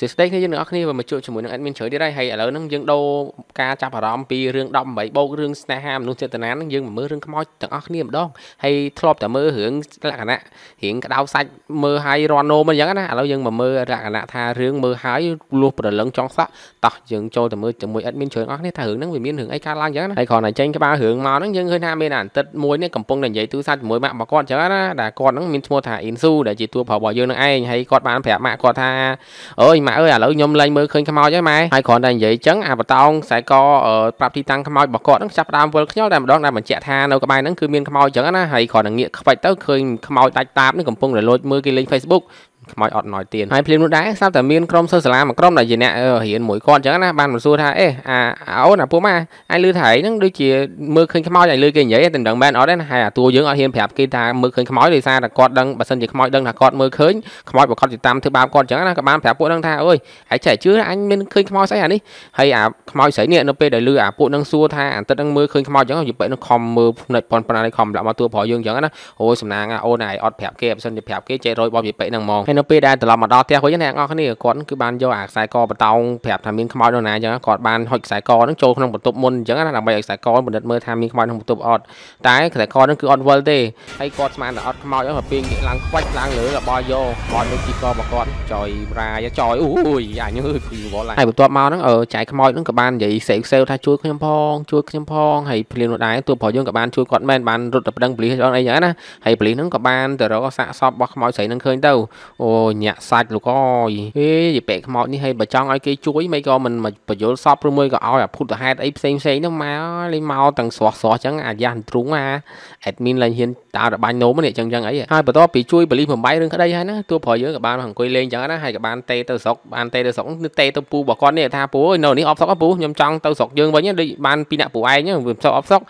សួស្តីគ្នាយើងទាំងអស់គ្នាមកជួបជាមួយនឹង admin ជ្រៅទៀតហើយហើយឥឡូវហ្នឹងយើងដូរការចាប់អារម្មណ៍ពីរឿង18បូករឿងស្នេហាមនុស្សចេតនាហ្នឹងយើងមកមើលរឿងខ្មោចទាំងអស់គ្នាម្ដងហើយធ្លាប់តែមើលរឿងលក្ខណៈរឿងក្តៅសាច់មើលហើយរន់នោមអញ្ចឹងណាឥឡូវយើងមកមើលលក្ខណៈថារឿងមើលហើយលួសប្រលឹងចង់សក់តោះយើងចូលទៅមើលជាមួយ admin ជ្រៅទាំងអស់គ្នាថារឿងហ្នឹងវាមានរឿងអីកើតឡើងអញ្ចឹងណាហើយគ្រាន់តែចេញក្បាលរឿងមកហ្នឹងយើងឃើញថាមានអានតិតមួយនេះកំពុងតែនិយាយទូរស័ព្ទជាមួយម៉ាក់របស់គាត់អញ្ចឹងណាដែលគាត់ហ្នឹងមានឈ្មោះថា Insu ដែលជាតួប្ររបស់យើងហ្នឹងឯងហើយគាត់បានប្រាប់ម៉ាក់គាត់ថាអើយម៉ាក់អើយឥឡូវខ្ញុំឡើងមើលឃើញខ្មោចហើយម៉ែហើយគ្រាន់តែនិយាយចឹងអាបតោងខ្សែកប្រាប់ទីតាំងខ្មោចរបស់គាត់នឹងចាប់ដើមវិលខ្យល់តែម្ដងដែលបញ្ជាក់ថានៅក្បែរហ្នឹងគឺមានខ្មោចចឹងណាហើយគ្រាន់តែងាកខ្វិចទៅឃើញខ្មោចដាច់តាបនេះកំពុងរលួចមើលគេលេង Facebook ខ្មោចអត់ណ້ອຍទៀនហើយភ្លាមនោះដែរស្រាប់តែមានក្រុមសិស្សសាលាមួយក្រុមដែលជាអ្នករៀនមួយគាត់អញ្ចឹងណាបានមកសួរថាអេអាអូនអាពួកម៉ាអាយលឺថាឯងហ្នឹងដូចជាមើលឃើញខ្មោចអាយលឺគេនិយាយតែដឹងមែនអត់ទេណាហើយអាតួយើងអត់ហ៊ានប្រាប់គេថាមើលឃើញខ្មោចដោយសារតែគាត់ដឹងបើសិនជាខ្មោចដឹងថាគាត់មើលឃើញខ្មោចប្រកាសជាតាមធ្វើបាបគាត់អញ្ចឹងណាក៏បានប្រាប់ពួកហ្នឹងថាអូយហើយចែកជឿអញមានឃើញខ្មោចស្អីអានេះហើយអាខ្មោចស្រីនេះនៅពេលដែលលឺអាពួកហ្នឹងសួរថាអាទឹកហ្នឹងមើលឃើញខ្មោចអញ្ចឹងយប់ពេលហ្នឹងខំមើលភ្នែកប៉ុនប៉ុណ្ណាខំលាក់មកតួប្រយើងអញ្ចឹងណាអូយសំណាងអូនឯងអត់ប្រាប់គេបើសិនជាប្រាប់គេចេះរយបបយប់ពេលហ្នឹងហ្មងនៅពេលដែលត្រឡប់មកដល់ផ្ទះវិញអ្នកនរគ្នាគាត់គឺបានយកអាខ្សែកបតោងប្រាប់ថាមានខ្មោចនៅណាអញ្ចឹងគាត់បានហុចខ្សែកហ្នឹងចូលក្នុងបន្ទប់មុនអញ្ចឹងណាដើម្បីឲ្យខ្សែកពិនិត្យមើលថាមានខ្មោចក្នុងបន្ទប់អត់តែខ្សែកហ្នឹងគឺអត់វិលទេហើយគាត់ស្មានតែអត់ខ្មោចហ្នឹងទៅពីឡើងខ្វាច់ឡើងលើរបស់យកគាត់នឹងជីកមកគាត់ចយរាយចយអូយអញអើយពីវល់ហើយបន្ទាប់មកហ្នឹងអឺចៃខ្មោចហ្នឹងក៏បាននិយាយសេកសេលថាជួយខ្ញុំផងជួយខ្ញុំផងហើយភ្លៀងនោះដែរទោះប្រយើងក៏បានជួយគាត់មែនបានរត់ទៅប្តឹងប៉ូលីសអីយ៉ាងណាហើយប៉ូលីសហ្នឹងក៏បានទៅរកសាកសពរបស់ខ្មោចស្រីហ្នឹងឃើញទៅអូអូញាក់សាច់លោកអើយហេនិយាយពាក់ខ្មោចនេះហើយបើចង់ឲ្យគេជួយមិនក៏មិនបញ្យលសពឬមួយក៏ឲ្យអាភូតហេតុអីផ្សេងផ្សេងនោះមកលេងមកទាំងស្រស់ស្រស់ចឹងអាយ៉ាស់ទ្រុងអា admin ឡើងហ៊ានតារបាញ់នោមនេះចឹងចឹងអីហើយបន្ទាប់ពីជួយបលីបំបីរឿងក្តីហើយណាតួប្រយើងក៏បានអង្គុយលេងចឹងណាហើយក៏បានតេទៅស្រុកបានតេទៅស្រុកគឺតេទៅពូរបស់គាត់នេះថាពូអើយនៅនេះអបស្រុកពូខ្ញុំចង់ទៅស្រុកយើងវិញដូចបានពីអ្នកពូឯងវាមិនស្រុកអបស្រុក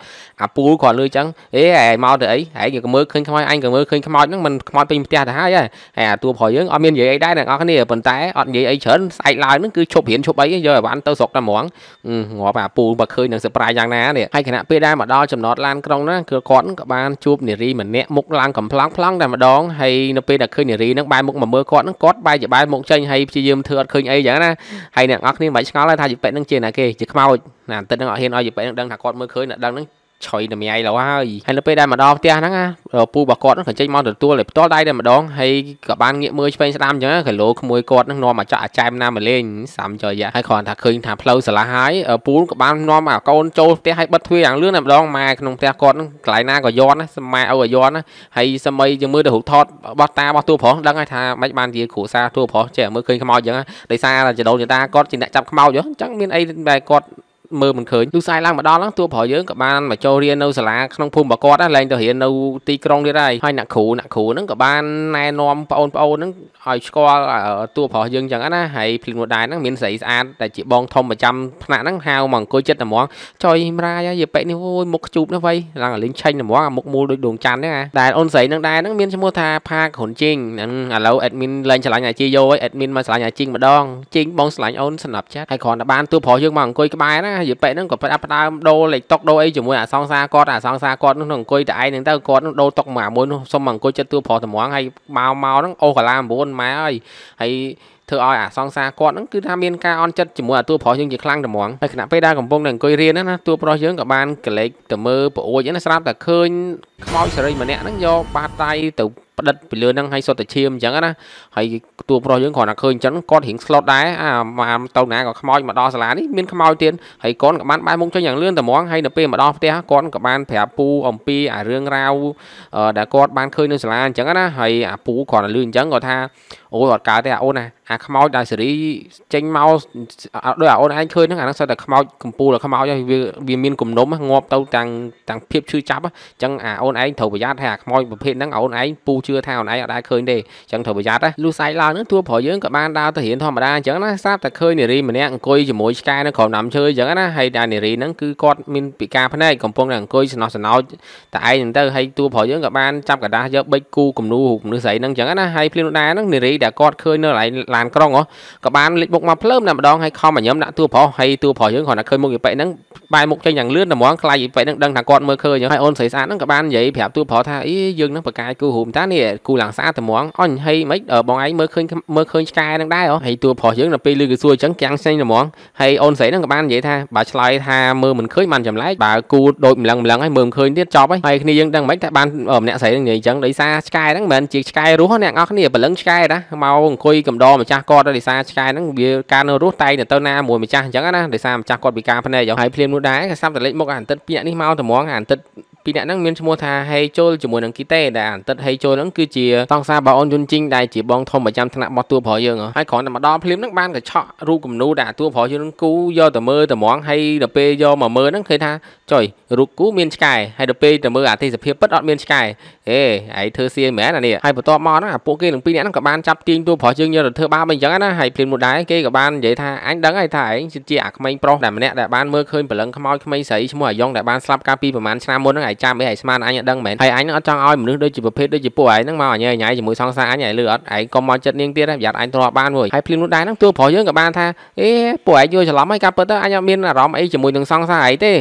អាពូគាត់លើចឹងអេឯងមកទៅអីឯងក៏មើលឃើញខ្មោចអញក៏មើលឃើញខ្មោចហ្នឹងមិនខ្មោចពេញផ្ទះទៅហើយហើយអាតួប្ររបស់យើងអត់មាននិយាយអីដែរអ្នកនរគ្នាប៉ុន្តែអត់និយាយអីច្រើនស្អែកឡើងហ្នឹងគឺឈប់រៀនឈប់អីយកឲ្យបានទៅស្រុកតែហ្មងងាប់អាពូបើឃើញនឹង surprise យ៉ាងណានេះហើយគណៈពេលដែលមកដល់ចំណតឡានក្រុងណាគឺគាត់ក៏បានជួបនារីម្នាក់មុខឡើងកំ plang plang តែម្ដងហើយនៅពេលដែលឃើញនារីហ្នឹងបែរមុខមកមើលគាត់ហ្នឹងគាត់បែរជាបែរមុខចេញហើយព្យាយាមធ្វើអត់ឃើញអីយ៉ាងណាហើយអ្នកនរគ្នាមិនបាច់ឆ្ងល់ទេថាយីប៉ិតហ្នឹងជាណាគេជាខ្មោចណាអាទិត្យហ្នឹងអត់ហ៊ានឲ្យយីប៉ិតហ្នឹងដឹងថាគាត់មើលឃើញអ្នកដឹងហ្នឹងឆុយតម្រៃលោហើយហើយនៅពេលដែលមកដល់ផ្ទះហ្នឹងណាពូរបស់គាត់ហ្នឹងក៏ចេញមកទទួលតែផ្ទាល់ដៃតែម្ដងហើយក៏បានងាកមើលឆ្វេងស្ដាំអញ្ចឹងក៏លោក្មួយគាត់ហ្នឹងនាំមកចាក់អាចែមណាមកលេងសាំចុយយ៉ាហើយគ្រាន់ថាឃើញថាផ្លូវឆ្លាស់ហើយពូក៏បាននាំអាកូនចូលផ្ទះហើយបិទទ្វារយ៉ាងលឿនតែម្ដងម៉ែក្នុងផ្ទះគាត់ហ្នឹងកន្លែងណាក៏យន់ណាម៉ែអូក៏យន់ណាហើយសមីយើងមើលទៅរូបថតបោះតាបោះតួប្រុសដឹងហើយថាមិនបានជាគ្រូសាតួប្រុសចេះមើលឃើញខ្មោចអញ្ចឹងដោយសារតែចដូនចតាគាត់ជាអ្នកចាប់ខ្មោចអញ្ចឹងមានអីដែលគាត់មើលមិនឃើញលុះស្អែកឡើងមកដល់តួប្រុសយើងក៏បានមកចូលរៀននៅសាលាក្នុងភូមិរបស់គាត់ដែរឡើងទៅរៀននៅទីក្រុងទៀតហើយហើយអ្នកគ្រូអ្នកគ្រូហ្នឹងក៏បានណែនាំបងប្អូនហ្នឹងឲ្យស្គាល់តួប្រុសយើងចឹងណាហើយភ្លៀងមួយដែរហ្នឹងមានស្រីស្អាតតែជាបងធំប្រចាំថ្នាក់ហ្នឹងហៅមកអង្គុយចិត្តតែហ្មងចុយមរាយយាប៉ិនេះអូយមុខខ្ជូបណាវៃឡើងលេងឆេញតែហ្មងអាមុខមូលដូចដួងច័ន្ទហ្នឹងណាដែលអូនស្រីហ្នឹងដែរហ្នឹងមានឈ្មោះថាផាគ្រុនជីងហ្នឹងឥឡូវ admin លែងឆ្លាញ់អាជីយោឲ្យ admin មកឆ្លាញ់អាជីងម្ដងជីងបងឆ្លាញ់អូនសម្រាប់ចាត់ហើយគ្រាន់តែបានតួប្រុសយើងមកអង្គុយក្បែរណាយល់ពេកហ្នឹងក៏ផ្ដាប់ផ្ដើមដូរលេខតុកដូរអីជាមួយអាសងសាគាត់អាសងសាគាត់នោះនឹងអង្គុយតែឯងហ្នឹងទៅគាត់នោះដូរតុកមួយអាមួយនោះសុំមកអង្គុយចិត្តទួប្រុសតម្រងហើយមកមកហ្នឹងអូកាឡា9ម៉ែហើយហើយធ្វើឲ្យអាសងសាគាត់ហ្នឹងគឺថាមានការអន់ចិត្តជាមួយអាតួប្រុសយើងជាខ្លាំងតម្រងហើយខណៈពេលដែលកំពុងតែអង្គុយរៀនណាតួប្រុសយើងក៏បានកលេចទៅមើលប្រួយណាស្រាប់តែឃើញខ្មោចសេរីម្នាក់ហ្នឹងយកបាតដៃទៅផ្ដិតពីលើហ្នឹងហើយសុទ្ធតែឈាមអញ្ចឹងណាហើយតួប្រុសយើងគ្រាន់តែឃើញអញ្ចឹងគាត់រៀង slot ដែរអាមកទៅណាក៏ខ្មោចមកដល់សាលានេះមានខ្មោចទៀតហើយកូនក៏បានបែរមុខចេញយ៉ាងលឿនតែហ្មងហើយនៅពេលមកដល់ផ្ទះគាត់ក៏បានប្រាប់ពូអំពីអារឿងរាវដែលគាត់បានឃើញនៅសាលាអញ្ចឹងណាហើយអាពូគ្រាន់តែលឺអញ្ចឹងគាត់ថាអូនអត់កើតទេអាអូនណាអាខ្មោចដែលសេរីចេញមកដោយអាអូនឯងឃើញហ្នឹងអាហ្នឹងសិតតែខ្មោចកំពូលខ្មោចហើយវាវាមានគំនុំងាប់ទៅទាំងទាំងភាពឈឺចាប់អញ្ចឹងអាអូនឯងត្រូវប្រយ័ត្នថាអាខ្មោចប្រភេទហ្នឹងអូនឯងពូជឿថាអូនឯងអត់ដែលឃើញទេអញ្ចឹងត្រូវប្រយ័ត្នលុះសាយឡើងហ្នឹងទួប្រុសយើងក៏បានដើរទៅរៀនធម្មតាអញ្ចឹងណាស្រាប់តែឃើញនារីម្នាក់អង្គុយជាមួយឆ្កែនៅក្រោមដើមឈើអញ្ចឹងណាហើយតែនារីហ្នឹងគឺគាត់មានពិការភ្នែកកំពុងតែអង្គុយស្នោះស្នោចតែឯងហ្នឹងទៅហើយទួប្រុសយើងក៏បានចាប់กระดาษយកបិចគូគំនូរូបមនុស្សស្រីហ្នឹងអញ្ចឹងណាហើយភ្លាមនោះដែរហ្នឹងនារីដែលគាត់ឃើញនៅឡានក្រុងហ៎ក៏បានលេចមុខមកភ្លើមតែម្ដងហើយខំឲ្យញឹមដាក់តួប្រុសហើយតួប្រុសយើងគ្រាន់តែឃើញមុខយីប៉ិហ្នឹងបែរមុខចេញយ៉ាងលឿនតែហ្មងខ្លាចយីប៉ិហ្នឹងដឹងថាគាត់មើលឃើញហើយអូនស្រីស្អាតហ្នឹងក៏បាននិយាយប្រាប់តួប្រុសថាអីយើងហ្នឹងប្រកាយគូហូមតានេះគូឡើងស្អាតតែហ្មងអញហីមិនបងឯងមើលឃើញមើលឃើញឆ្កែហ្នឹងដែរហ៎ហើយតួប្រុសយើងដល់ពេលលឺគេសួរអញ្ចឹងកាំងស្នេហ៍តែហ្មងហើយអូនស្រីហ្នឹងក៏បាននិយាយថាបើឆ្លើយថាមើលមិនឃើញបានចម្លែកបើគូដូចម្លឹងម្លឹងហើយមើលមិនឃើញទៀតចប់ហើយហើយគ្នាយើងដឹងមិនតែបានម្នាក់ស្រីហ្នឹងនិយាយអញ្ចឹងដោយសារឆ្កែហ្នឹងមិនមែនជាឆ្កែរស់អ្នកនរគ្នាព្រលឹងឆ្កែតាមកអង្គុយកំដរម្ចាស់គាត់ដោយសារឆ្កែហ្នឹងវាការនៅរស់តែងទៅណាមួយម្ចាស់អញ្ចឹងណាដោយសារម្ចាស់គាត់ពិការភ្នែកយ៉ាងហើយភ្លាមនោះដែរក៏សាប់តែលេចមុខអាអាទិត្យពាក្យនេះមកតម្ងអាអាទិត្យពីរនាក់ហ្នឹងមានឈ្មោះថាហេជុលជាមួយនឹងគីតេដែលអាទិត្យហេជុលហ្នឹងគឺជាសង្សារបងអូនយុនជីងដែលជាបងធំប្រចាំថ្នាក់របស់តួប្រុសយើងហើយគ្រាន់តែមកដល់ភ្លាមហ្នឹងបានកញ្ឆក់រូបគំនូដែលតួប្រុសយើងហ្នឹងគូយកទៅមើលតម្រងហើយដល់ពេលយកមកមើលហ្នឹងឃើញថាចុយរូបគូមានឆ្កែហើយដល់ពេលទៅមើលអាទេសភាពពិតអត់មានឆ្កែអេឯងធ្វើសៀនមែនអានេះហើយបន្ទាប់មកហ្នឹងអាពួកគេនឹងពីរនាក់ហ្នឹងក៏បានចាប់ទាញតួប្រុសយើងយកទៅធ្វើបាបអីចឹងណាហើយភ្លាមមួយដែរគេក៏បាននិយាយថាអញដឹងហើយថាឯងជាអាក្មេងប្រុសដែលម្នាក់ដែលបានមើលឃើញព្រលឹងខ្មោចក្មេងស្រីឈ្មោះអាយ៉ងដែលបានស្លាប់កាលពីប្រហែលឆ្នាំមុនហ្នឹងឯងចាំអីឯងស្មានអញអត់ដឹងមែនហើយអញនឹងអត់ចង់ឲ្យមនុស្សដូចជាប្រភេទដូចជាពួកឯងហ្នឹងមកញ៉ៃញ៉ៃជាមួយសង្សារអញឲ្យលឺអត់ឯងកុំមកចិត្តនាងទៀតប្រយ័ត្នអញទ្រាំបានមួយហើយភ្លាមនោះដែរហ្នឹងទួលប្រុសយើងក៏បានថាអេពួកឯងយល់ច្រឡំហើយការពិតទៅអញអត់មានអារម្មណ៍អីជាមួយនឹងសង្សារឯងទេ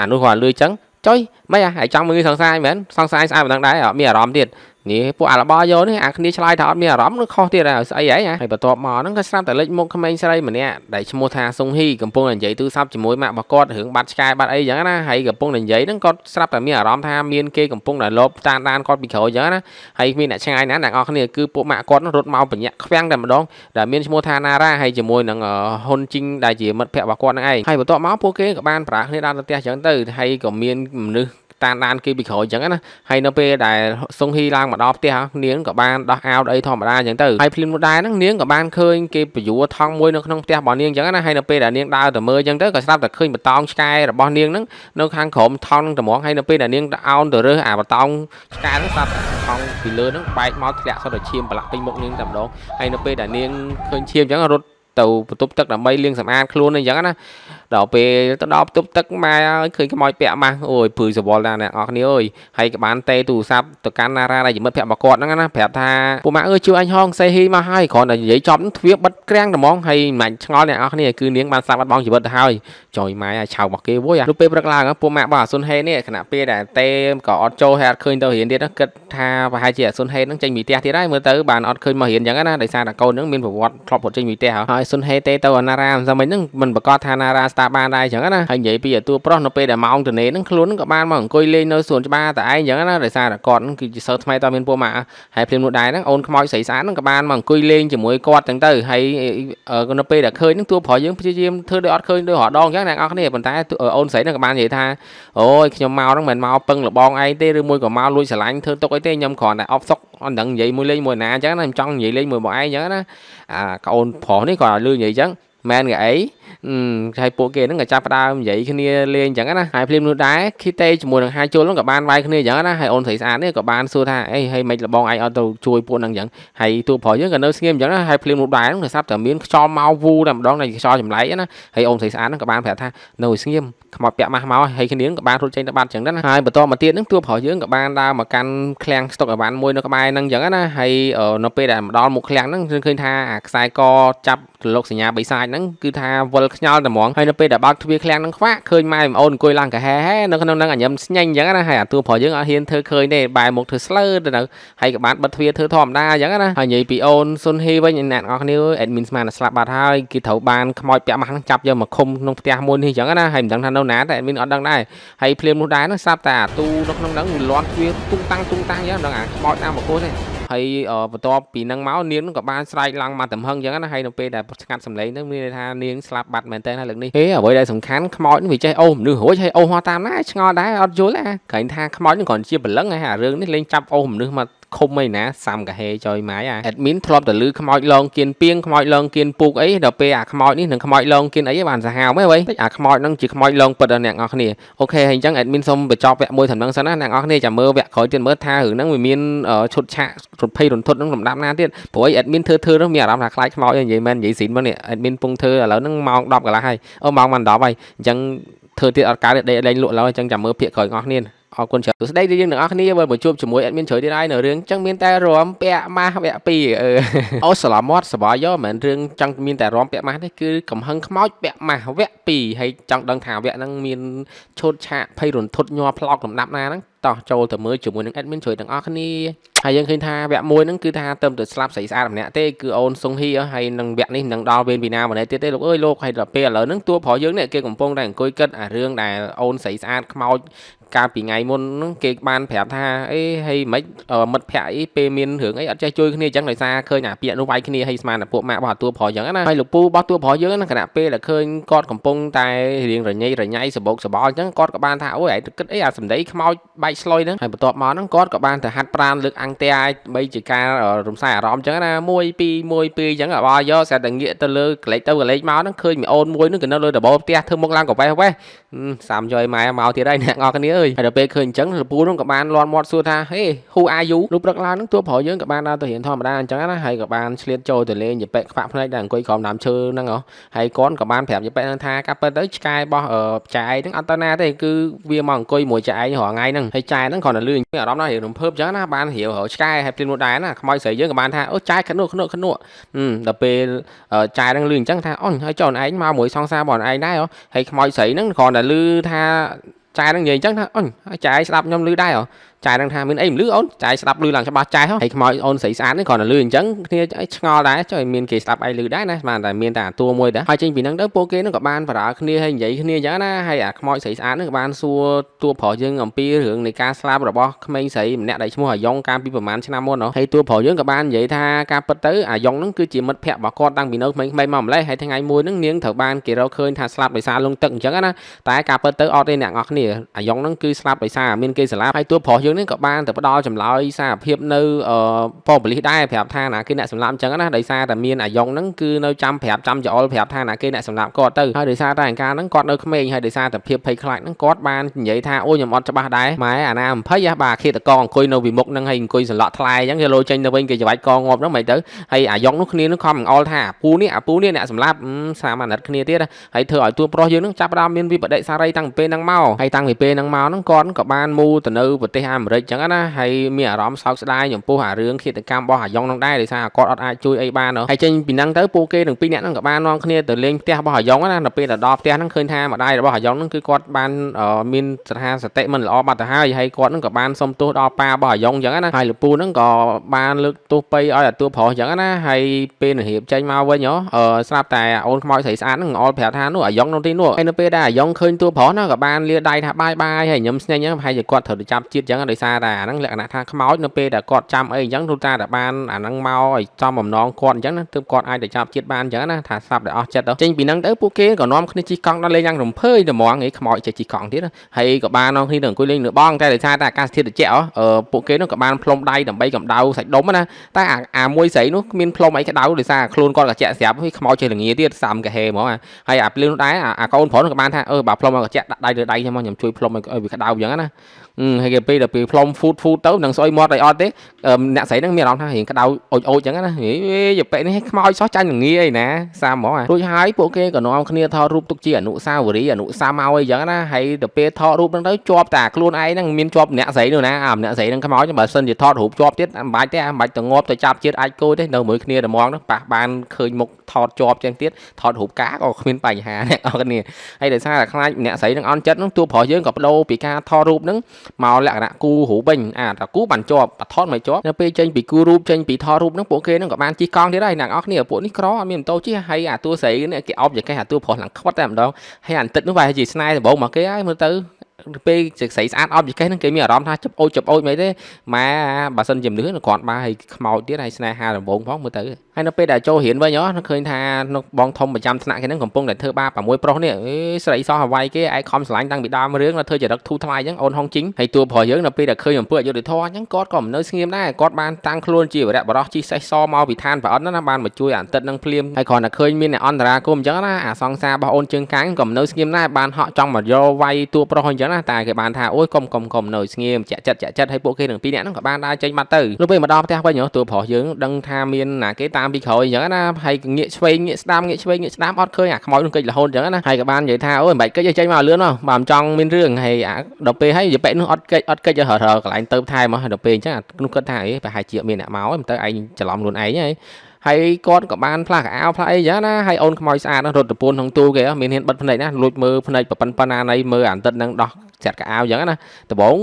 អានោះគាត់លឺចឹងចុយមិនអាឯងចង់មើលសង្សារឯងមែនសង្សារឯងស្អាតប៉ុណ្ណឹងដែរអត់មានអារម្មណ៍ទៀតនេះពួកអាឡបយកនេះអាគ្នាឆ្លើយថាអត់មានអារម្មណ៍នឹងខុសទៀតហើយស្អីហើយហើយបន្ទាប់មកហ្នឹងក៏ស្រាប់តែលេចមុខក្មេងស្រីម្នាក់ដែលឈ្មោះថាសុងហ៊ីកំពុងតែនិយាយទូរស័ព្ទជាមួយម៉ាក់របស់គាត់រឿងបាត់ឆ្កែបាត់អីចឹងណាហើយកំពុងតែនិយាយហ្នឹងគាត់ស្រាប់តែមានអារម្មណ៍ថាមានគេកំពុងតែលបតាមដានគាត់ពីក្រោយចឹងណាហើយគ្មានអ្នកឆ្ងាយណាអ្នកអរគ្នាគឺពួកម៉ាក់គាត់រត់មកបញ្ញាក់ខ្វាំងតែម្ដងដែលមានឈ្មោះថាណារ៉ាហើយជាមួយនឹងហ៊ុនជីងដែលជាមិត្តភក្តិរបស់គាត់ហ្នឹងឯងហើយបន្ទាប់មកពួកគេក៏បានប្រាគ្នាដល់ទៅផ្ទះចឹងទៅហើយក៏មានមនុស្សតាមដានគេពីក្រោយអញ្ចឹងណាហើយនៅពេលដែលសុងហ៊ីឡើងមកដល់ផ្ទះនាងក៏បានដោះអាវអីធម្មតាអញ្ចឹងទៅហើយភ្លាមនោះដែរហ្នឹងនាងក៏បានឃើញគេពយួរថង់មួយនៅក្នុងផ្ទះរបស់នាងអញ្ចឹងណាហើយនៅពេលដែលនាងដើរទៅមើលអញ្ចឹងទៅក៏ស្រាប់តែឃើញបតោងឆ្កែរបស់នាងហ្នឹងនៅខាងក្រោមថង់តម្រងហើយនៅពេលដែលនាងអោនទៅរើសអាបតោងឆ្កែហ្នឹងស្រាប់តែថង់ពីលើហ្នឹងបែកមកធ្លាក់សុទ្ធតែឈាមប្រឡាក់ពេញមុខនាងតែម្ដងហើយនៅពេលដែលនាងឃើញឈាមអញ្ចឹងរត់ទៅបន្ទប់ទឹកដើម្បីលាងសម្អាតខ្លួនអីចឹងណាដល់ពេលទៅដល់បន្ទប់ទឹកម៉ែអើយឃើញខ្មោចពាក់ម៉ាស់អូយព្រួយសវល់ណាស់អ្នកអរគ្នាអើយហើយក៏បានទេទូរស័ព្ទទៅកាន់ណារ៉ាដែលមិត្តភក្តិរបស់គាត់ហ្នឹងណាប្រាប់ថាពូម៉ាក់អើយជួយអញហងសេហ៊ីមកហើយគ្រាន់តែនិយាយចប់ទ្វារបិទក្រាំងតែហ្មងហើយមិនឆ្ងល់អ្នកអរគ្នាគឺនាងបានសាប់បាត់បង់ជីវិតទៅហើយចុយម៉ែឆៅមកគេវួយអាទៅពេលព្រឹកឡើងពូម៉ាក់បងអាសុនហេនេះខណៈពេលដែលទេក៏អត់ចូលហើយអត់ឃើញទៅរៀនទៀតគិតថាប្រហែលជាអាសុនហេហ្នឹងចេញពីផ្ទះទៀតហើយមើលទៅបានអត់ឃើញមករៀនចឹងណាដោយសារតែកូនហ្នឹងមានប្រវត្តិធ្លាប់រត់ចេញពីផ្ទះហើយហើយសុនហេទេទៅអណារាម្សិលមិញហ្នឹងមិនប្រកាសថាណារាស្តាបានដែរអញ្ចឹងណាហើយនិយាយពីតួប្រុសនៅពេលដែលម៉ោងទនេហ្នឹងខ្លួនហ្នឹងក៏បានមកអង្គុយលេងនៅសួនច្បារតែឯងអញ្ចឹងណាដោយសារតែគាត់គឺជាសិស្សថ្មីតើមានពួកម៉ាក់ហើយភ្លាមនោះដែរហ្នឹងអូនខ្មោចស្រីស្អាតហ្នឹងក៏បានមកអង្គុយលេងជាមួយគាត់ទាំងទៅហើយនៅពេលដែលឃើញហ្នឹងតួប្រុសយើងព្យាយាមធ្វើដូចអត់ឃើញដូចរដងអញ្ចឹងអ្នកនរគ្នាប៉ុន្តែអូនស្រីហ្នឹងក៏បាននិយាយថាអូយខ្ញុំមកហ្នឹងមិនមកពឹងលបងឯងទេឬមួយក៏មកលួចស្រឡាញ់ធ្វើទុកអីទេខ្ញុំគ្រាន់តែអបសុកអត់ដឹងនិយាយមួយលេងមួយណាអញ្ចឹងណាខ្ញុំចង់និយាយលេងមួយបងឯងអញ្ចឹងណាអាកូនប្រុសនេះគាត់លឺនិយាយអញ្ចឹងមែនគេអីហើយពួកគេហ្នឹងក៏ចាប់ផ្ដើមនិយាយគ្នាលេងអញ្ចឹងណាហើយភ្លាមនោះដែរគីតេជាមួយនឹងហាជុលហ្នឹងក៏បានវាយគ្នាអញ្ចឹងណាហើយអូនស្រីស្អាតនេះក៏បានសួរថាអីហើយមិនលបងឯងអត់ទៅជួយពួកហ្នឹងអញ្ចឹងហើយតួប្រុសយើងក៏នៅស្ងៀមអញ្ចឹងណាហើយភ្លាមនោះដែរហ្នឹងក៏ស្រាប់តែមានខ្យល់មកវូតែម្ដងតែខ្យល់ចម្លែកណាហើយអូនស្រីស្អាតហ្នឹងក៏បានប្រាប់ថានៅស្ងៀមខ្មោចពាក់ម៉ាស់មកហើយគ្នាក៏បានរត់ចេញទៅបាត់ចឹងដែរណាហើយបន្តមកទៀតហ្នឹងតួប្រុសយើងក៏បានដើរមកកាន់ឃ្លាំងស្តុកអីវ៉ាន់មួយនៅក្បែរហ្នឹងចឹងណាហើយនៅពេលដែលមកដល់មុខឃ្លាំងហ្នឹងយើងឃើញថាអាខ្សែកចាប់លោកសញ្ញាបិសាចហ្នឹងគឺថាវល់ខ្ញល់តែហ្មងហើយនៅពេលដែលបើកទ្វារឃ្លាំងហ្នឹងខ្វាក់ឃើញម៉ែម្អូនអង្គុយឡើងកាហែហែនៅក្នុងហ្នឹងអញ្ញឹមស្ញាញ់អញ្ចឹងណាហើយអាតួប្រុសយើងអត់ហ៊ានធ្វើឃើញទេបែរមុខធ្វើស្លើទៅនៅហើយក៏បានបិទទ្វារធ្វើធម្មតាអញ្ចឹងណាហើយនិយាយពីអូនស៊ុនហ៊ីវិញអ្នកនរគ្នា admin ស្មានតែស្លាប់បាត់ហើយគេត្រូវបានខ្មោចពាក់ម៉ាស់ហ្នឹងចាប់យកមកឃុំក្នុងផ្ទះមួយនេះអញ្ចឹងណាហើយមិនដឹងថានៅណាតែ admin អត់ដឹងដែរហើយភ្លាមនោះដែរហ្នឹងស្រាប់តែអាតួនៅក្នុងហ្នឹងវាលាន់ទ្វារទុំតាំងទុំតាំងអញ្ចឹងដល់អាខ្មោចតាមមកគោទេហើយបន្ទាប់ពីនឹងមកនាងនឹងក៏បានស្រែកឡើងមកទំហឹងអញ្ចឹងណាហើយនៅពេលដែលស្ងាត់សម្លេងនឹងមានន័យថានាងស្លាប់បាត់មែនតើណាលើកនេះហេអ្វីដែលសំខាន់ខ្មោចនឹងវាចេះអូមនុស្សរួចហើយអូមកតាមណាឆ្ងល់ដែរអត់យល់ណាគ្រាន់ថាខ្មោចនឹងគ្រាន់ជាបលឹងហើយអារឿងនេះលេងចាប់អូមនុស្សមកឃុំអីណាសាំកាហេចុយម៉ាយអា admin ធ្លាប់តែលឺខ្មោចឡងគៀនពីងខ្មោចឡងគៀនពូកអីដល់ពេលអាខ្មោចនេះនឹងខ្មោចឡងគៀនអីបានសាហាវមែនអ្វីតែអាខ្មោចនឹងជាខ្មោចឡងពិតដល់អ្នកនរគ្នាអូខេហើយអញ្ចឹង admin សូមបញ្ចប់វគ្គមួយត្រឹមហ្នឹងសិនណាអ្នកនរគ្នាចាំមើលវគ្គក្រោយទៀតមើលថារឿងហ្នឹងវាមានឈុតឆាករំភៃរន្ធត់នឹងលំដាប់ណាទៀតព្រោះអី admin ធ្វើធ្វើនោះមានអារម្មណ៍ថាខ្លាចខ្មោចនិយាយមែននិយាយស៊ីនមកនេះ admin ពងធ្វើឥឡូវហ្នឹងម៉ោង10កន្លះហើយអូម៉ោងបាន10ហើយអញ្ចឹងធ្វើទៀតអត់កើតទេដេកលេងលក់ឡើយអញ្ចឹងចាំមើលភាកក្រោយនរគ្នាអរគុណច្រើនសួស្តីទៅយើងទាំងអស់គ្នាវិលមកជួបជាមួយ admin ជ្រៅទៀតហើយនៅរឿងចឹងមានតែរំពាក់ម៉ាស់វគ្គ2អឺអូសាឡាមាត់សបាយយោមែនរឿងចឹងមានតែរំពាក់ម៉ាស់នេះគឺកំហឹងខ្មោចពាក់ម៉ាស់វគ្គ2ហើយចង់ដឹងថាវគ្គហ្នឹងមានឈុតឆាកភ័យរន្ធត់ញ័រផ្លោកលំដាប់ណាហ្នឹងតោះចូលទៅមើលជាមួយនឹង admin ជ្រៅទាំងអស់គ្នាហើយយើងឃើញថាវគ្គ1ហ្នឹងគឺថាទៅទៅស្លាប់ស្រីស្អាតម្នាក់ទេគឺអូនសុងហ៊ីហើយនឹងវគ្គនេះនឹងដល់វេនពីណាម្នាក់ទៀតទេលោកអើយលោកហើយដល់ពេលឥឡូវហ្នឹងតួប្រុសយើងនេះគេកំពុងតែអង្គុយគិតអារឿងដែលអូនស្រីស្អាតខ្មោចកាលពីថ្ងៃមុនហ្នឹងគេបានប្រាប់ថាអេហេមិនមិត្តភ័ក្ដិអីពេលមានរឿងអីអត់ចេះជួយគ្នាអញ្ចឹងដោយសារឃើញអាពាក្យនោះវាយគ្នាហេស្មានតែពួកម៉ាក់របស់តួប្រុសអញ្ចឹងណាហើយលោកពូរបស់តួប្រុសយើងណាគណៈពេលដែលឃើញគាត់កំពុងតែរៀងរញ៉ៃរញ៉ៃសបោកសបល់អញ្ចឹងគាត់ក៏បានថាអូយឯងគិតអីអាសម្ដីខ្មោចបែកស្លុយហ្នឹងហើយបន្ទាប់មកហ្នឹងគាត់ក៏បានទៅហាត់ប្រានលើកអង្គតែបីជាការរំសាយអារម្មណ៍អញ្ចឹងណា1 2 1 2អញ្ចឹងបើយកស្អាតតែងាកទៅលើក្លេចទៅក្លេចមកហ្នឹងឃើញមីអូនមួយហ្នឹងក៏នៅលើដបផ្ទះធ្វើមុខឡើងកវេះវេះសាមយយម៉ែមកទៀតហើយអ្នកងគ្នាអើយយហើយដល់ពេលឃើញអញ្ចឹងលពូនោះក៏បានលន់មាត់សួរថាហេ who are you នោះព្រឹកឡើងនឹងតួប្រុសយើងក៏បានដើរទៅរៀនធម្មតាអញ្ចឹងណាហើយក៏បានឆ្លៀតចូលទៅលេងយប៉ែខ្វាក់ភ្នែកដែលអង្គុយក្រោមដើមឈើហ្នឹងហ៎ហើយគាត់ក៏បានប្រាប់យប៉ែហ្នឹងថាការពិតទៅឆ្កែរបស់ចែឯងហ្នឹងអត់ទៅណាទេគឺវាមកអង្គុយមួយចែឯងរាល់ថ្ងៃហ្នឹងហើយចែហ្នឹងគ្រាន់តែលឺមានអារម្មណ៍ណារៀងរំភើបអញ្ចឹងណាបានរៀវរឆ្កែហើយព្រៀនមួយដែរណាខ្មោចស្រីយើងក៏បានថាអូចែខនុខនុខនុដល់ពេលចែហ្នឹងលឺអញ្ចឹងថាអូនហើយចុះឯងមកមួយសងសារបងឯងដែរហ៎ហើយខ្មោចស្រីហ្នឹងគ្រាន់តែលឺថាចាយនឹងនិយាយអញ្ចឹងថាអញចាយស្ដាប់ខ្ញុំឮដែរហ៎ចែនឹងថាមានអីមិនលឺអូនចែស្ដាប់លឺឡើងច្បាស់ចែហើយខ្មោចអូនស្រីស្អាតនេះគ្រាន់តែលឺអញ្ចឹងគ្នាឆ្ងល់ដែរចុះមានគេស្ដាប់អីលឺដែរណាបានតែមានតែតួមួយដែរហើយចេញពីហ្នឹងទៅពួកគេនឹងក៏បានបារោគ្នាហើយនិយាយគ្នាអញ្ចឹងណាហើយអាខ្មោចស្រីស្អាតនឹងក៏បានសួរតួប្រុសយើងអំពីរឿងនៃការស្លាប់របស់ក្មេងស្រីម្នាក់ដែលឈ្មោះអាយ៉ងកាលពីប្រហែលឆ្នាំមុនហើយតួប្រុសយើងក៏បាននិយាយថាការពិតទៅអាយ៉ងនឹងគឺជាមិត្តភក្តិរបស់គាត់តាំងពីនៅក្មេងៗមកម្លេះហើយថ្ងៃមួយនឹងនាងត្រូវបានគេរកឃើញថាស្លាប់ដោយសារលង់ទឹកអញ្ចឹងណាតែការពិតទៅអត់ទេអ្នកនរគ្នាអាយ៉ងនឹងគឺស្លាប់ដោយសារមានគេស្លាប់ហើយតួប្រុសយើងនឹងក៏បានទៅផ្ដល់ចម្លើយសារភាពនៅប៉ូលីសដែរប្រាប់ថាណាគេអ្នកសម្លាប់អញ្ចឹងណាដោយសារតែមានអាយ៉ងហ្នឹងគឺនៅចាំប្រាប់ចាំយល់ប្រាប់ថាណាគេអ្នកសម្លាប់គាត់ទៅហើយដោយសារតែអង្ការហ្នឹងគាត់នៅក្មេងហើយដោយសារតែភាពភ័យខ្លាចហ្នឹងគាត់បាននិយាយថាអូខ្ញុំអត់ច្បាស់ដែរម៉ែអាណា20ហ៎បាទឃាតកងអង្គុយនៅវិមុខហ្នឹងហើយអង្គុយសន្លក់ថ្លែអញ្ចឹងគេលោចេញទៅវិញគេច្របាច់កងងាប់ហ្នឹងមិនទៅហើយអាយ៉ងនោះគ្នានឹងខំអល់ថាអាពូនេះអាពូនេះអ្នកសម្លាប់សាមអាណិតគ្នាទៀតហើយធ្វើឲ្យទួប្រុសយើងនឹងចាប់ផ្ដើមមានវិបដិសារីតាំងពីពេលហ្នឹងមកហើយតាំងពីពេលហ្នឹងមកហ្នឹងគាត់ក៏បានមូលទៅនៅប្រទេសអាអាមេរិកអញ្ចឹងណាហើយមានអារម្មណ៍សោកស្ដាយចំពោះអារឿងឃាតកម្មរបស់អាយ៉ងនោះដែរដោយសារគាត់អត់អាចជួយអីបានហើយចេញពីហ្នឹងទៅពួកគេទាំងពីរនាក់ហ្នឹងក៏បាននាំគ្នាទៅលេងផ្ទះរបស់អាយ៉ងណានៅពេលទៅដល់ផ្ទះហ្នឹងឃើញថាម្ដាយរបស់អាយ៉ងហ្នឹងគឺគាត់បានមានស្ថានសតិមិនល្អបាត់ទៅហើយហើយគាត់ហ្នឹងក៏បានសុំទោសដល់ប៉ារបស់អាយ៉ងអញ្ចឹងណាហើយលពូហ្នឹងក៏បានលើកទោសបីឲ្យអាតួប្រុសអញ្ចឹងណាហើយពេលនឹងរៀបចេញមកវិញហ៎ស្រាប់តែអូនខ្មោចស្រីស្អាតហ្នឹងអល់ប្រាប់ថានោះអាយ៉ងនោះទីនោះហើយនៅពេលដែលអាយ៉ងឃើញតួប្រុសហ្នឹងក៏បានលាដៃថាបាយបាយហើយញឹមស្នេហ៍អញ្ចឹងប្រហែលជាគាត់ត្រូវទៅចាប់ជាតិអញ្ចឹងហ្នឹងដោយសារតែអាហ្នឹងលក្ខណៈថាខ្មោចនៅពេលដែលគាត់ចាំអីអញ្ចឹងទូតាតែបានអាហ្នឹងមកឲ្យចំបំណងគាត់អញ្ចឹងណាទើបគាត់អាចទៅចាប់ជាតិបានអញ្ចឹងណាថាសាប់ដែលអស់ចិត្តចេញពីហ្នឹងទៅពួកគេក៏នាំគ្នាជីកង់ដល់លេងយ៉ាងរំភើយតែហ្មងឯងខ្មោចចេះជីកង់ទៀតហើយក៏បាននាំគ្នាទៅអង្គុយលេងលើបងតែដោយសារតែអាកាសធាតុត្រជាក់អឺពួកគេនោះក៏បានផ្លុំដៃដើម្បីកម្ដៅសាច់ដុំណាតែអាមួយស្រីនោះគ្មានផ្លុំអីក្ដៅដោយសារខ្លួនគាត់ក៏ជាក់ស្រាប់ហើយខ្មោចចេះល្ងាទៀតសាំកាហេហ្មងហើយអាភ្លៀងនោះដែរអាកូនប្រុសនោះក៏បានថាអឺបើផ្លុំមកក៏ជាក់ដាក់ដៃលើដៃខ្ញុំមកខ្ញុំជួយផ្លុំឲ្យវាក្ដៅអញ្ចឹងណាហើយគេពេលដល់ពេលផ្លុំ food food ទៅនឹងស្អុយមាត់អីអត់ទេអ្នកស្រីនឹងមានអារម្មណ៍ថារៀងក្តៅអុចអុចចឹងណាហីយ៉ាប៉ិនេះខ្មោចសោះចាញ់នឹងងាយអីណាសាមហ្មងរួចហើយពួកគេក៏នាំគ្នាថតរូបទុកជាអនុស្សាវរីយ៍អនុសាមឲ្យចឹងណាហើយទៅពេលថតរូបហ្នឹងទៅជាប់តាខ្លួនឯងហ្នឹងមានជាប់អ្នកស្រីនោះណាអាអ្នកស្រីនឹងខ្មោចបើសិនជាថតរូបជាប់ទៀតមិនបាច់ទេមិនបាច់ទៅងាប់ទៅចាប់ជាតិអាចគោទេនៅមួយគ្នាតែហ្មងហ្នឹងប៉ះបានឃើញមុខថតជាប់ចឹងទៀតថតរូបកាក៏គ្មានបញ្ហាអ្នកអរគ្នាហើយដោយសារតែខ្លាចអ្នកស្រីនឹងអន់ចិត្តហ្នឹងតួប្រុសយើងក៏បដូរពីការថតរូបហ្នឹងមកលក្ខណៈគូរូបវិញអាតាគូបានជាប់បថតមិនជាប់នៅពេលចេញពីគូរូបចេញពីថតរូបហ្នឹងពួកគេហ្នឹងក៏បានជីកកង់ទៀតដែរអ្នកនរគ្នាពួកនេះក្រអត់មានម៉ូតូជិះហើយអាតួស្រីនេះគេអប់យ៉ាងគេអាតួប្រុសឡើងខ្វិតតែម្ដងហើយអានតិចនោះវាជាស្នេហ៍ដំបូងមកគេហើយមើលទៅពេលស្រីស្អាតអប់ចកេះហ្នឹងគេមានអារម្មណ៍ថាចប់អូចចប់អូចមិនទេម៉ែបើសិនជាមនុស្សគាត់បានឲ្យខ្មោចទៀតហើយស្នេហាដំបងផងមើលទៅហើយនៅពេលដែលចូលរៀនវិញហ៎ឃើញថាបងធំប្រចាំថ្នាក់គេហ្នឹងកំពុងតែធ្វើបាប6ប្រុសនេះអេស្រីសោះអវ័យគេឯងខំស្រឡាញ់តាំងពីដើមរឿងដល់ធ្វើចរិតធូរថ្លៃអញ្ចឹងអូនហុងជីងហើយតួប្រុសយើងនៅពេលដែលឃើញអំពើអយុត្តិធម៌អញ្ចឹងគាត់ក៏មិននៅស្ងៀមដែរគាត់បានតាំងខ្លួនជាវរៈបរោះជីសេះសមកពីឋានប្រអិនណាបានមកជួយអន្តិតនឹងភ្លាមហើយគ្រាន់តែឃើញមានអ្នកអន្តរាគមអញ្ចឹងណាអាសង្សាររបស់អូនជើងកាំងក៏មិននៅស្ងៀមដែរបានហក់ចង់មកយកវាយតួប្រុសអញ្ចឹងណាតែគេបានថាអូយកុំកុំកុំនៅស្ងៀមចាក់ចិត្តចាក់ចិត្តហើយពួកគេនឹងពីរអ្នកហ្នឹងក៏បានដើរចេញបាត់ទៅលើពេលមកដល់ផ្ទះវិញតួប្រុសយើងដឹងថាមានណាគេតាតាមពីក្រោយអញ្ចឹងណាហើយងាកឆ្វេងងាកស្ដាំងាកឆ្វេងងាកស្ដាំអត់ឃើញអាខ្មោចនឹងគេចរហូតអញ្ចឹងណាហើយក៏បាននិយាយថាអូយមិនបាច់គេចចេញមកលឿនមកបើមិនចង់មានរឿងហើយដល់ពេលហើយនិយាយបែកនោះអត់គេចអត់គេចរកន្លែងទៅថែមកដល់ពេលអញ្ចឹងអានោះគាត់ថាអីប្រហែលជាមានអ្នកមកហើយមិនទៅឯងច្រឡំខ្លួនឯងហើយហើយគាត់ក៏បានផ្លាស់កៅអៅផ្លាស់អីយ៉ាងណាហើយអូនខ្មោចស្អាតរត់ទៅពួនក្នុងទូគេមានហ៊ានបិទភ្នែកណាលួចមើលភ្នែកប៉ប៉ិនប៉ណាណៃមើលអានទឹកនឹងដោះចាត់កៅអៅយ៉ាងណាដំបង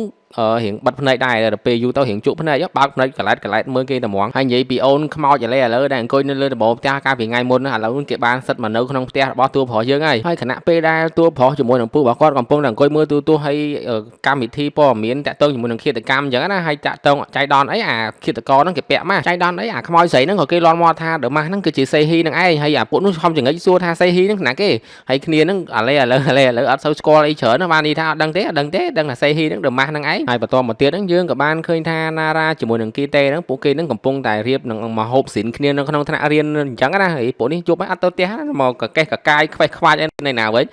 រៀងបាត់ភ្នែកដែរដល់ពេលយូរទៅរៀងជក់ភ្នែកបើកភ្នែកកលែតកលែតមើលគេតែហ្មងហើយនិយាយពីអូនខ្មោចឥឡូវឥឡូវដែលអង្គុយនៅលើដំបងផ្ទះកាលពីថ្ងៃមុនឥឡូវគេបានសិតមកនៅក្នុងផ្ទះរបស់តួប្រុសយើងហើយហើយខណៈពេលដែលតួប្រុសជាមួយនឹងពូរបស់គាត់កំពុងតែអង្គុយមើលទូទស្សន៍ហើយកម្មវិធីព័ត៌មានតាក់ទងជាមួយនឹងឃាតកម្មអញ្ចឹងណាហើយតាក់ទងចៃដនអីអាឃាតករហ្នឹងគេពាក់មកចៃដនអីអាខ្មោចស្រីហ្នឹងក៏គេលន់មកថាដើម៉ាស់ហ្នឹងគឺជាសេហ៊ីហ្នឹងឯងហើយអាពួកនោះខំចង្អិចសួរថាសេហ៊ីហ្នឹងណាគេហើយគ្នាហ្នឹងឥឡូវឥឡូវឥឡូវឥឡូវអត់សូវស្គាល់អីច្រើនបាននិយាយថាអត់ដឹងទេអត់ដឹងទេដឹងថាសេហ៊ីហ្នឹងដើម៉ាស់ហ្នឹងឯងហើយបន្តមកទៀតហ្នឹងយើងក៏បានឃើញថាណារ៉ាជាមួយនឹងគីតេហ្នឹងពួកគេហ្នឹងកំពុងតែរៀបនឹងមកហូបស៊ីនគ្នានៅក្នុងថ្នាក់រៀនអញ្ចឹងណាហើយពួកនេះជួបអត់ទៅផ្ទះមកកកេះកកាយខ្វេះខ្វាច់នៅណាវិញ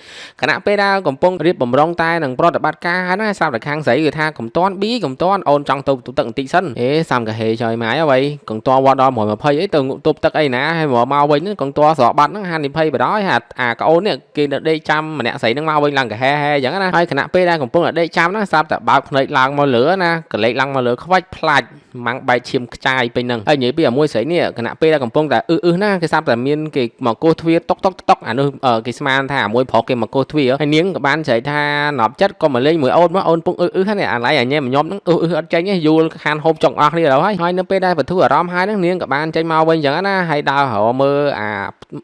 ខណៈពេលដែលកំពុងរៀបបំរុងតែនឹងប្រតិបត្តិការហ្នឹងស្រាប់តែខាងស្រីគឺថាកំតាន់ប៊ីកំតាន់អូនចង់ទៅទប់ទឹកបន្តិចសិនអេសាំកាហេចុយម៉ាយអ្វីកងតវ៉ាដល់120អីទៅទប់ទឹកអីណាហើយមកមកវិញកងតស្របាត់ហ្នឹងហានិភ័យបណ្ដោយហាអាកូននេះគេដេកចាំម្នាក់ស្រីហ្នឹងមកវិញឡើងកាហេហេអញ្ចឹងណាហើយខណៈពេលដែលកំពុងដេកចាំហ្នឹងស្រាប់តែបើកភ្នែកឡើងមកលើណាកលេចឡើងមកលើខ្វាច់ផ្លាច់ខ្មាំងបែកឈាមខ្ចាយពេញហ្នឹងហើយនិយាយពីអាមួយស្រីនេះគណៈពេលដែលកំពុងតែអឺអឺណាគេសាប់តែមានគេមកគោះទ្វារតុកតុកតុកអានោះគេស្មានថាអាមួយប្រុសគេមកគោះទ្វារហើយនាងក៏បានស្រែកថាណប់ចិត្តក៏មកលេងមួយអូនមកអូនពុកអឺអឺហ្នឹងអាឡៃអាញ៉ែមញុំហ្នឹងអឺអឺអត់ចេញទេយល់ខានហូបចង់អស់គ្នាទៅហើយហើយនៅពេលដែលបន្ធូរអារម្មណ៍ហើយហ្នឹងនាងក៏បានចេញមកវិញចឹងណាហើយដើររមើលអា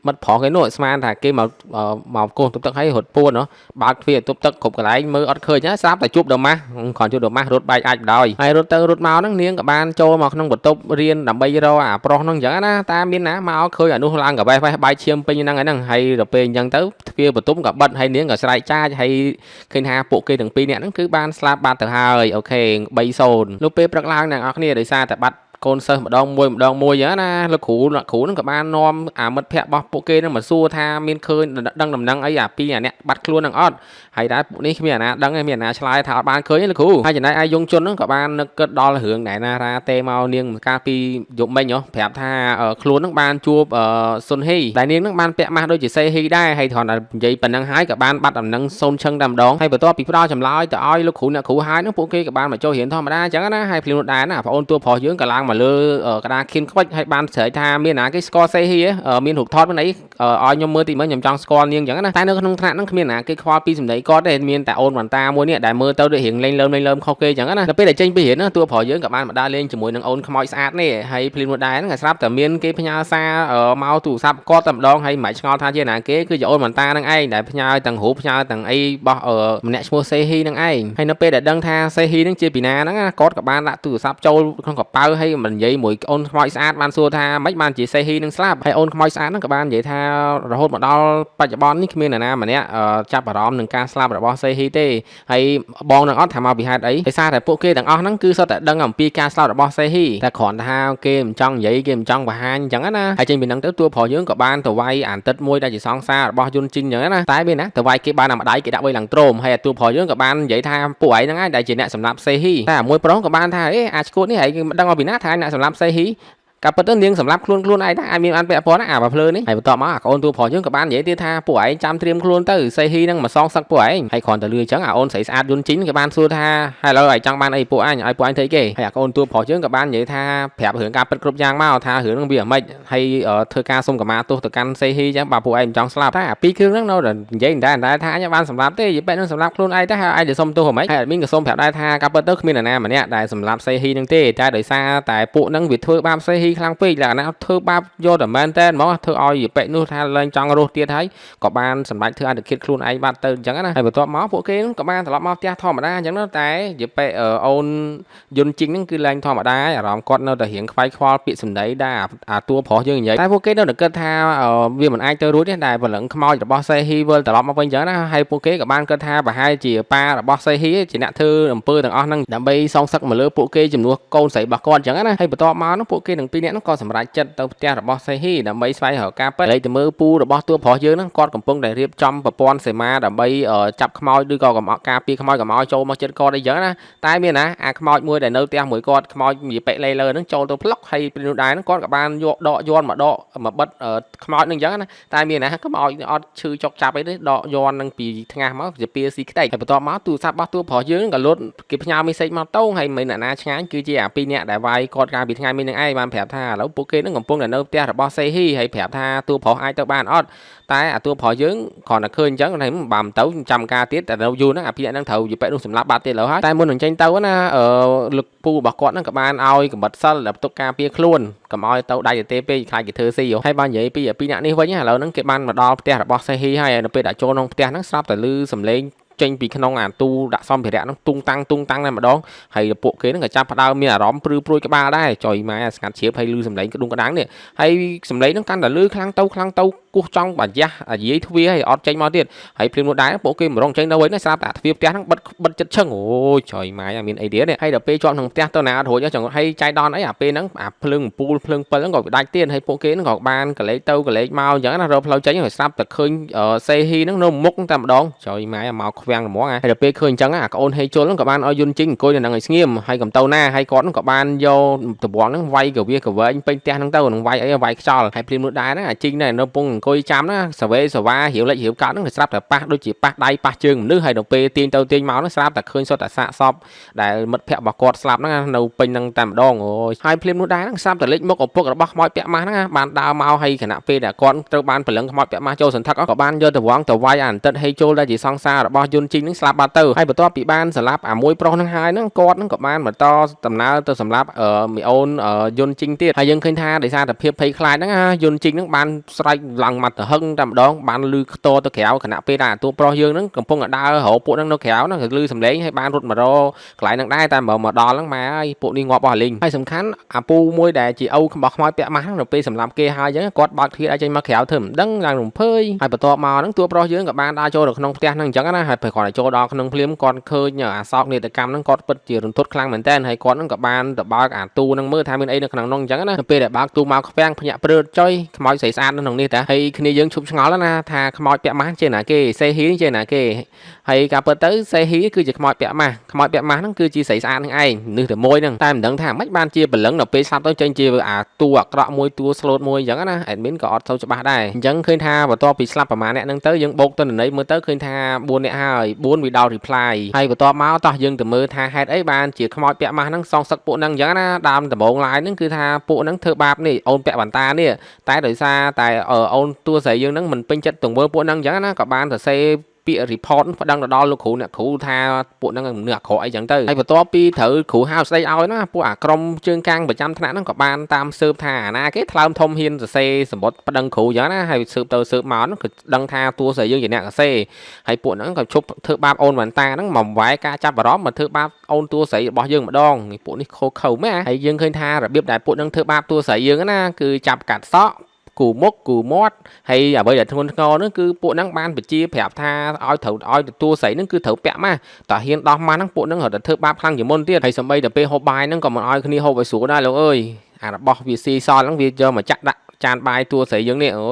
មិត្តប្រុសគេនោះស្មានថាគេមកមកគោះទប់ទឹកហើយរត់ពួនណោះបើកទ្វារទប់ទឹកគ្រប់កន្លែងមើលអត់ឃើញណាស្រាប់តែជួបដម៉ាស់គ្រាន់ជួបដម៉ាស់រត់បែកអាចបដ ாய் ហើយរត់ទៅរត់មកហ្នឹងនាងក៏បានបានចូលមកក្នុងបន្ទប់រៀនដើម្បីរកអាប្រុសហ្នឹងអញ្ចឹងណាតាមានណាមកឃើញអានោះឡើងកាវេបេះបាយឈាមពេញហ្នឹងហ្នឹងហើយទៅពេលអញ្ចឹងទៅទ្វារបន្ទប់ក៏បិទហើយនាងក៏ស្រែកចាចហើយឃើញថាពួកគេទាំងពីរនាក់ហ្នឹងគឺបានស្លាប់បាត់ទៅហើយអូខេ3-0លោកពេលព្រឹកឡើងអ្នកនរគ្នាដោយសារតែបាត់កូនសិស្សម្ដងមួយម្ដងមួយអញ្ចឹងណាលោកគ្រូលោកគ្រូនឹងក៏បាននាំអាមិត្តភ័ក្ដិរបស់ពួកគេនឹងមកសួរថាមានឃើញដឹងដំណឹងអីអាពីអាអ្នកបាត់ខ្លួននឹងអត់ហើយដែរពួកនេះគ្មានអាណាដឹងឯងមានអាណាឆ្លើយថាអត់បានឃើញទេលោកគ្រូហើយចំណែកឯយងជននឹងក៏បាននឹកគិតដល់រឿងណែណារ៉ាទេមកនាងកាលពីយប់មិញហ៎ប្រាប់ថាខ្លួននឹងបានជួបសុនហេដែលនាងនឹងបានពាក់ម៉ាស់ដូចជាសេហេដែរហើយគ្រាន់តែនិយាយប៉ុណ្ណឹងហើយក៏បានបាត់ដំណឹងសូនឈឹងតែម្ដងហើយបន្ទាប់ពីផ្ដោចម្លើយទៅឲ្យលោកគ្រូអ្នកគ្រូហើយនឹងពួកគេក៏បានមកចូលរៀនធម្មតាអញ្ចឹងណាហើយភ្លាមនោះដែរណាបងអូនតួប្រុសយើងក៏ឡើងមកមកលើកដាខៀនខ្វិចហើយបានស្រែកថាមានណាគេស្គាល់សេហ៊ីមានរូបថតមិនអីឲ្យខ្ញុំមើលទីមើលខ្ញុំចង់ស្គាល់នាងអញ្ចឹងណាតែនៅក្នុងថ្នាក់ហ្នឹងគ្មានណាគេខ្វល់ពីសម្ដីគាត់ទេមានតែអូនវ៉ាន់តាមួយនេះដែលមើលទៅដូចរៀងលេងលើមលេងលើមខុសគេអញ្ចឹងណាដល់ពេលដែលចេញពីរៀនតួប្រុសយើងក៏បានមកដើរលេងជាមួយនឹងអូនខ្មោចស្អាតនេះហើយភ្លាមមួយដែរហ្នឹងស្រាប់តែមានគេផ្ញើសារមកទូរស័ព្ទគាត់តែម្ដងហើយមិនឆ្ងល់ថាជាណាគេគឺជាអូនវ៉ាន់តាហ្នឹងឯងដែលផ្ញើទាំងរូបផ្ញើទាំងអីបោះម្នាក់ឈ្មោះសេហ៊ីហ្នឹងឯងហើយនៅពេលដែលដឹងថាសេហ៊ីហ្នឹងជាពីណាហ្នឹងគាត់ក៏បានដាក់ទូរស័ព្ទចូលក្នុងកប៉ៅហើយមិននិយាយមួយអូនខ្មោចស្អាតបានសួរថាមិនបានជាសេហ៊ីនឹងស្លាប់ហើយអូនខ្មោចស្អាតហ្នឹងក៏បាននិយាយថារហូតមកដល់បច្ចុប្បន្ននេះគ្មាននរណាម្នាក់ចាប់អារម្មណ៍នឹងការស្លាប់របស់សេហ៊ីទេហើយបងនឹងអត់ថាមកពីហេតុអីដោយសារតែពួកគេទាំងអស់ហ្នឹងគឺសុទ្ធតែដឹងអំពីការស្លាប់របស់សេហ៊ីតែគ្រាន់ថាគេមិនចង់និយាយគេមិនចង់បង្ហាញអញ្ចឹងណាហើយចេញពីហ្នឹងទៅតួប្រុសយើងក៏បានទៅវាយអានទឹកមួយដែលជាសង្សាររបស់យុនជីងអញ្ចឹងណាតែមានណាទៅវាយគេបានអាម្ដាយគេដាក់វៃឡើងទ្រោមហើយអាតួប្រុសយើងក៏បាននិយាយថាពួកឯងហ្នឹងឯងដែលជាអ្នកសម្លាប់សេហ៊ីតែមួយប្រុសក៏បានថាអេអាឈ្កួតនេះឯងមិនដឹងមកពីណាថែអ្នកសម្លាប់សេហ៊ីក៏ប៉ុន្តែនាងសម្រាប់ខ្លួនខ្លួនឯងដែរអាចមានអានពាក់ព័ន្ធអាបើភ្លើនេះហើយបន្ទាប់មកអាកូនតួប្រុសយើងក៏បាននិយាយទៀតថាពួកឯងចាំត្រៀមខ្លួនទៅសេហ៊ីនឹងមកសងសឹកពួកឯងហើយគ្រាន់តែលឺអញ្ចឹងអាអូនស្រីស្អាតយុនជីនក៏បានសួរថាហើយឥឡូវឯងចង់បានអីពួកអញឲ្យពួកអញធ្វើគេហើយអាកូនតួប្រុសយើងក៏បាននិយាយថាប្រាប់រឿងការពិតគ្រប់យ៉ាងមកថារឿងនឹងវាមិនហើយធ្វើការសុំកម្មាទោសទៅកាន់សេហ៊ីអញ្ចឹងបើពួកឯងចង់ស្លាប់តែអាពីរគ្រឿងហ្នឹងនៅតែនិយាយតែតែថាអញបានសម្រាប់ទេយីប៉ែនឹងសម្រាប់ខ្លួនឯងតែហើយឯងទៅសុំទោសហ្មងហើយអត់មានក៏សុំប្រាប់ដែរថាការពិតទៅគ្មាននរណាម្នាក់ដែលសម្រាប់សេហ៊ីនឹងទេតែដោយសារតែពួកហ្នឹងវាធ្វើបាបសេហ៊ីខ្លាំងពេកលក្ខណៈធ្វើបាបយកតែមែនតែនមកធ្វើឲ្យយពេកនោះថាឡើងចង់រស់ទៀតហើយក៏បានសម្រេចធ្វើអន្តរជាតិខ្លួនឯងបាត់ទៅអញ្ចឹងណាហើយបន្ទាប់មកពួកគេក៏បានត្រឡប់មកផ្ទះធម្មតាអញ្ចឹងតែយពេកអូនយុនជីងហ្នឹងគឺឡើងធម្មតាអារម្មណ៍គាត់នៅតែរៀងខ្វាយខ្វល់ពាក្យសម្ដីដែរអាតួប្រុសយើងនិយាយតែពួកគេនៅតែគិតថាវាមិនអាចទៅរួចទេតែព្រលឹងខ្មោចរបស់សេហ៊ីវិលត្រឡប់មកវិញអញ្ចឹងណាហើយពួកគេក៏បានគិតថាប្រហែលជាប៉ារបស់សេហ៊ីជាអ្នកធ្វើអំពើទាំងអស់ហ្នឹងដើម្បីសងសឹកមកលើពួកគេជំនួសកូនស្រីរបស់គាត់អញ្ចឹងណាហើយបន្ទាប់មកនោះពួកគេនឹងពីនាក់ហ្នឹងក៏សម្រេចចិត្តទៅផ្ទះរបស់សេហ៊ីដើម្បីស្វែងរកការពិតលេខទៅមើលពូរបស់តួប្រុសយើងហ្នឹងគាត់កំពុងតែរៀបចំប្រព័ន្ធសេមាដើម្បីចាប់ខ្មោចឬក៏កំអកការពារខ្មោចកំអោចូលមកចិត្តគាត់អីចឹងណាតែមានណាអាខ្មោចមួយដែលនៅផ្ទះមួយគាត់ខ្មោចនិយាយប៉េលេលើហ្នឹងចូលទៅផ្លុកហើយព្រីនោះដែរហ្នឹងគាត់ក៏បានយកដកយន់មកដកមកបិទខ្មោចហ្នឹងចឹងណាតែមានណាខ្មោចអត់ឈឺចុកចាប់អីទេដកយន់ហ្នឹងពីថ្ងាសមកជាពីស៊ីខ្ទេចហើយបន្ទាប់មកទូរស័ព្ទរបស់តួប្រុសយើងក៏លុតគេផ្ញើមេសេចមកតោងហើយមិនអ្នកណាឆ្ងាញ់គឺជាអាពីរអ្នកដែលវាយគាត់កាលពីថ្ងៃមិញហ្នឹងឯងបានប្រាប់រាប់ថាឥឡូវពួកគេនឹងកំពុងតែនៅផ្ទះរបស់សេហ៊ីហើយប្រាប់ថាតួប្រុសអាចទៅបានអត់តែអាតួប្រុសយើងគ្រាន់តែឃើញអញ្ចឹងថាបាំទៅចាំការទៀតតែនៅយូរហ្នឹងអាភៀកហ្នឹងត្រូវយប៉ែនោះសម្លាប់បាត់ទៀតលើហើយតែមុននឹងចេញទៅណាអឺលោកពូរបស់គាត់ហ្នឹងក៏បានឲ្យកម្រិតសិលដល់ផ្ទុកការពារខ្លួនកុំឲ្យទៅដៃទៅទេពេកខ្លាចគេធ្វើស៊ីហើយបាននិយាយពីពីអ្នកនេះវិញឥឡូវហ្នឹងគេបានមកដល់ផ្ទះរបស់សេហ៊ីហើយនៅពេលដាក់ចូលក្នុងផ្ទះហ្នឹងស្រាប់តែលឺសំឡេងចេញពីក្នុងអាទូដាក់សម្ភារៈនោះទុងតាំងទុងតាំងតែម្ដងហើយពួកគេនឹងក៏ចាប់ផ្ដើមមានអារម្មណ៍ព្រឿព្រួយក្បាលដែរចុយម៉ែស្ងាត់ជ្រាបហើយលឺសម្លេងក្ដុងក្ដាំងនេះហើយសម្លេងនឹងកាន់តែលឺខ្លាំងទៅខ្លាំងទៅគោះចង់បាយ៉ាស់អាយាយទ្វារហើយអត់ចេញមកទៀតហើយភ្លាមនោះដែរពួកគេមករងចេញនៅវិញស្រាប់តែទ្វារផ្ទះហ្នឹងបិទបិទចិត្តឈឹងអូយចុយម៉ាយអាមានអីទៀតនេះហើយដល់ពេលជាប់ក្នុងផ្ទះទៅណាអត់រួចចង្អុលហើយចៃដនអីអាពេលហ្នឹងអាភ្លើងពូលភ្លើងពិលហ្នឹងក៏ដាច់ទៀតហើយពួកគេហ្នឹងក៏បានកលេចទៅកលេចមកអញ្ចឹងណារកផ្លូវចេញហើយស្រាប់តែឃើញសេហ៊ីហ្នឹងនៅមុខតែម្ដងចុយម៉ាយមកខ្វាំងល្មងហើយដល់ពេលឃើញអញ្ចឹងអាក្អូនហេជុលហ្នឹងក៏បានឲ្យយុនជីងអង្គុយនៅហ្នឹងឲ្យស្ងៀមហើយកំតៅណាហើយគាត់ហ្នឹងក៏បានយកតបងហ្នឹងវាយកវាកវែងពេញផ្ទះហ្នឹងទៅនឹងវាយអីវាយខ្យល់ហើយភ្លាមនោះដែរហ្នឹងអាជីងណែនៅពងអង្គុយចាំណាសាវេសាវ៉ារាវលេចរាវកោតហ្នឹងស្រាប់តែប៉ះដូចជាប៉ះដៃប៉ះជើងមនុស្សហើយនៅពេលទាញទៅទាញមកហ្នឹងស្រាប់តែឃើញសុទ្ធតែសាកសពដែលមិត្តភ័ក្តិរបស់គាត់ស្លាប់ហ្នឹងនៅពេញហ្នឹងតែម្ដងអូយហើយភ្លាមនោះដែរហ្នឹងស្រាប់តែលេចមុខឪពុករបស់ខ្មោចពាក់ម៉ាស់ហ្នឹងបានដើរមកហើយគណៈពេលដែលគាត់ត្រូវបានព្រលឹងខ្មោចពាក់ម៉ាស់ចូលសន្ធឹកក៏បានយកទៅវងទៅវាយអានតិតហេចូលដែលជាសង្សាររបស់យុនជីងហ្នឹងស្លាប់បាត់ទៅហើយបន្ទាប់ពីបានស្លាប់អាមួយប្រុសហ្នឹងហើយហ្នឹងគាត់ហ្នឹងក៏បានបន្តដំណើរទៅសម្លាប់មីអូនយុនជីងទៀតហើយយើងឃើញថាដោយសារតែភាពភ័យខ្លាចហ្នឹងយុនជីងហ្នឹងបានស្រែកឡើងង់មាត់ទៅហឹងតែម្ដងបានលឺខ្ទរទៅក្រៅខណៈពេលដែលអាតួប្រុសយើងហ្នឹងកំពុងតែដើររកពួកហ្នឹងនៅក្រៅហ្នឹងគឺលឺសំឡេងហើយបានរត់មករកន្លែងហ្នឹងដែរតែមកមកដល់ហ្នឹងម៉ែហើយពួកនេះងាប់អស់លេងហើយសំខាន់អាពូមួយដែលជាអូរបស់ខ្មោចពាក់ម៉ាស់ហ្នឹងនៅពេលសម្លាប់គេហើយអញ្ចឹងគាត់បើកទ្វារឲ្យចេញមកក្រៅធ្វើមិនដឹងឡើងរំភើយហើយបន្ទាប់មកហ្នឹងតួប្រុសយើងក៏បានដើរចូលទៅក្នុងផ្ទះហ្នឹងអញ្ចឹងណាហើយពេលគាត់ចូលដល់ក្នុងភ្លាមគាត់ឃើញអាសោកនេតកម្មហ្នឹងគាត់ពិតជារន្ធត់ខ្លាំងមែនតើហើយគាត់ហ្នឹងក៏បានទៅបើកអាទូហ្នឹងមើលថាមានអីនៅក្នុងហ្នឹងអញ្ចឹងណាពេលដែលបើកទូមកខ្វាំងភញាក់ព្រើតចុយខ្មោចស្រីស្អាតនៅក្នុងនេះតាហើយគ្នាយើងឈប់ឆ្ងល់ណាថាខ្មោចពាក់ម៉ាស់ជាណាគេសេហ៊ីជាណាគេហើយការពិតទៅសេហ៊ីគឺជាខ្មោចពាក់ម៉ាស់ខ្មោចពាក់ម៉ាស់ហ្នឹងគឺជាស្រីស្អាតនឹងឯងនេះតែមួយហ្នឹងតែមិនដឹងថាមិនបានជាបលឹងដល់ពេលស្លាប់ទៅចេញជាអាតួអាក្រក់មួយតួស្លូតមួយអញ្ចឹងណាអេដមីនក៏អត់ទៅច្បាស់ដែរអញ្ចឹងឃើញថាបន្ទាប់ពីស្លាប់ប្រមាណអ្នកហ្នឹងទៅយើងបូកទិន្នន័យមើលទៅឃើញថា4អ្នកហើយ4 without reply ហើយបន្ទាប់មកតោះយើងទៅមើលថាហេតុអីបានជាខ្មោចពាក់ម៉ាស់ហ្នឹងសងសឹកពួកហ្នឹងអញ្ចឹងណាដើមដំបងឡាយហ្នឹងគឺថាពួកហ្នឹងធ្វើបាបនេះអូនពាក់បន្តានេះតែដោយសារតែអូនតួស្រីយើងហ្នឹងមិនពេញចិត្តទង្វើពួកហ្នឹងអញ្ចឹងណាក៏បានសរសេរពាក្យ report ផ្ដឹងទៅដល់លោកគ្រូអ្នកគ្រូថាពួកហ្នឹងមនុស្សអាក្រក់អីចឹងទៅហើយបន្ទាប់ពីត្រូវគ្រូហៅស្ដីឲ្យណាពួកអាក្រុមជើងកាំងប្រចាំថ្នាក់ហ្នឹងក៏បានតាមស៊ើបថាអាណាគេថ្លើមធំហ៊ានសរសេរសម្បត្តិប្តឹងគ្រូចឹងណាហើយស៊ើបទៅស៊ើបមកហ្នឹងគឺដឹងថាតួស្រីយើងជាអ្នកសរសេរហើយពួកហ្នឹងក៏ឈប់ធ្វើបាបអូនវ៉ាន់តាហ្នឹងមកវាយការចាប់អារម្មណ៍មកធ្វើបាបអូនតួស្រីរបស់យើងម្ដងពួកនេះខូខៅមែនហើយយើងឃើញថារបៀបដែលពួកហ្នឹងធ្វើបាបតួស្រីយើងណាគឺចាប់កាត់សក់គូមុខគូមាត់ហើយអ្វីដែលធ្ងន់ធ្ងរហ្នឹងគឺពួកហ្នឹងបានបញ្ជាប្រាប់ថាឲ្យត្រូវឲ្យទទួលស្រីហ្នឹងគឺត្រូវពាក់ម៉ាស់តើហ៊ានដោះម៉ាស់ហ្នឹងពួកហ្នឹងរត់ទៅធ្វើបាបខ្លាំងជាងមុនទៀតហើយសម្បីតែពេលហូបបាយហ្នឹងក៏មិនឲ្យគ្នាហូបឲ្យស្រួលដែរលោកអើយអារបស់វាស៊ីសល់ហ្នឹងវាយកមកចាក់ដាក់ចានបាយតួស្រីយើងនេះអូ